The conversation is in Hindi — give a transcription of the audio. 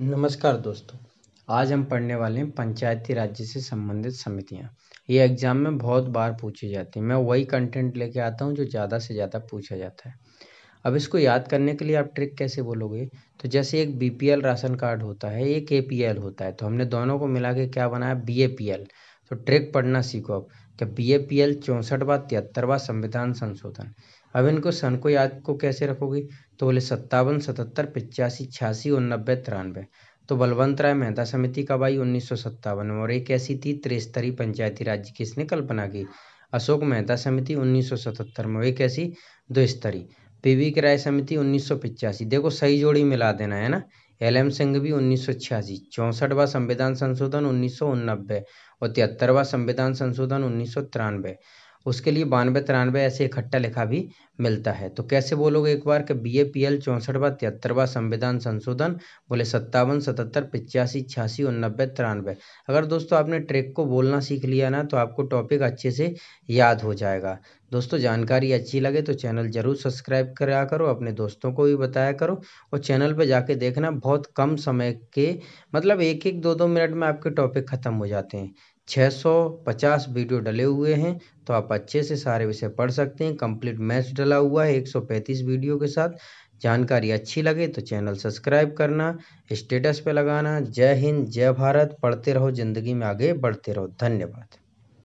नमस्कार दोस्तों आज हम पढ़ने वाले हैं पंचायती राज्य से संबंधित समितियाँ ये एग्ज़ाम में बहुत बार पूछी जाती हैं मैं वही कंटेंट लेके आता हूँ जो ज़्यादा से ज़्यादा पूछा जाता है अब इसको याद करने के लिए आप ट्रिक कैसे बोलोगे तो जैसे एक बीपीएल राशन कार्ड होता है एक एपीएल होता है तो हमने दोनों को मिला के क्या बनाया बी तो ट्रैक पढ़ना सीखो अब क्या तो बी ए पी एल चौंसठवा तिहत्तरवा संविधान संशोधन अब इनको सन को याद को कैसे रखोगे तो बोले सत्तावन सतहत्तर पिचासी छियासी और नब्बे तिरानवे तो बलवंत राय मेहता समिति कब आई उन्नीस सौ सत्तावन में और एक ऐसी थी त्रिस्तरीय पंचायती राज किसने कल्पना की अशोक मेहता समिति उन्नीस सौ सतहत्तर में एक ऐसी दो स्तरीय पीवी राय समिति उन्नीस सौ पिचासी देखो सही जोड़ी मिला देना है ना एल एम भी उन्नीस सौ छियासी चौंसठवा संविधान संशोधन उन्नीस सौ उन्नबे और तिहत्तरवा संविधान संशोधन उन्नीस सौ तिरानवे उसके लिए बानवे तिरानवे ऐसे इकट्ठा लिखा भी मिलता है तो कैसे बोलोगे एक बार कि बी ए पी एल चौंसठवा तिहत्तरवा संविधान संशोधन बोले सत्तावन सतहत्तर पिचासी छियासी और नब्बे तिरानवे अगर दोस्तों आपने ट्रिक को बोलना सीख लिया ना तो आपको टॉपिक अच्छे से याद हो जाएगा दोस्तों जानकारी अच्छी लगे तो चैनल ज़रूर सब्सक्राइब करा करो अपने दोस्तों को भी बताया करो और चैनल पर जाके देखना बहुत कम समय के मतलब एक एक दो दो मिनट में आपके टॉपिक ख़त्म हो जाते हैं 650 वीडियो डले हुए हैं तो आप अच्छे से सारे विषय पढ़ सकते हैं कंप्लीट मैथ्स डला हुआ है 135 वीडियो के साथ जानकारी अच्छी लगे तो चैनल सब्सक्राइब करना स्टेटस पे लगाना जय हिंद जय भारत पढ़ते रहो ज़िंदगी में आगे बढ़ते रहो धन्यवाद